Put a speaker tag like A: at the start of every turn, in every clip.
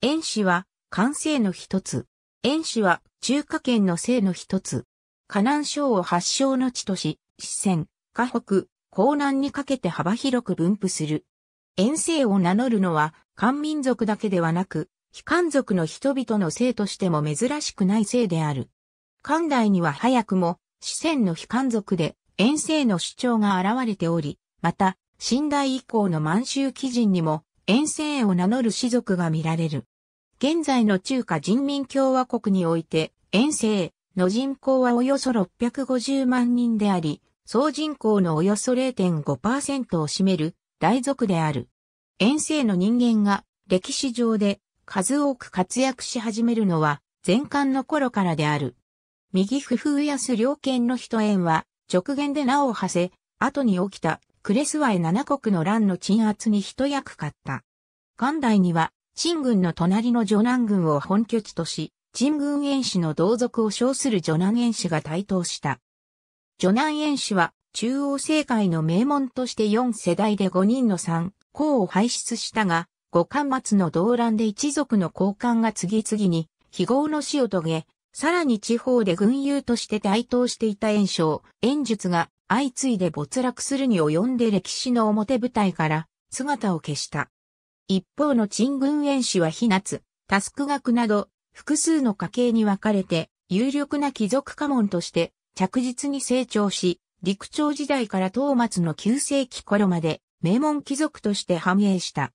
A: 遠氏は、関西の一つ。遠氏は、中華圏の西の一つ。河南省を発祥の地とし、四川、河北、江南にかけて幅広く分布する。遠征を名乗るのは、漢民族だけではなく、非漢族の人々の姓としても珍しくない姓である。漢代には早くも、四川の非漢族で、遠征の主張が現れており、また、新代以降の満州基人にも、遠征を名乗る士族が見られる。現在の中華人民共和国において、遠征の人口はおよそ650万人であり、総人口のおよそ0.5%を占める大族である。遠征の人間が歴史上で数多く活躍し始めるのは前漢の頃からである。右不風安良犬の人縁は直言で名を馳せ、後に起きたクレスワイ七国の乱の鎮圧に一役買った。元来には、鎮軍の隣の女南軍を本拠地とし、鎮軍遠氏の同族を称する女南遠氏が台頭した。女南遠氏は、中央政界の名門として4世代で5人の3、公を輩出したが、五冠末の動乱で一族の高官が次々に、非合の死を遂げ、さらに地方で軍友として台頭していた炎章、炎術が相次いで没落するに及んで歴史の表舞台から姿を消した。一方の陳軍演氏は非夏、タスク学など複数の家系に分かれて有力な貴族家紋として着実に成長し、陸朝時代から東松の旧世紀頃まで名門貴族として繁栄した。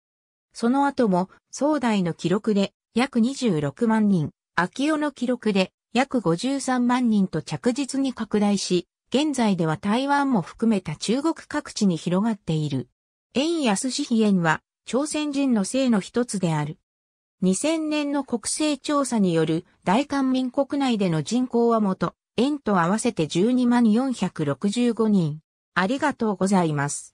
A: その後も、壮大の記録で約26万人、秋代の記録で約53万人と着実に拡大し、現在では台湾も含めた中国各地に広がっている。円安紙費円は朝鮮人の姓の一つである。2000年の国勢調査による大韓民国内での人口は元、円と合わせて12万465人。ありがとうございます。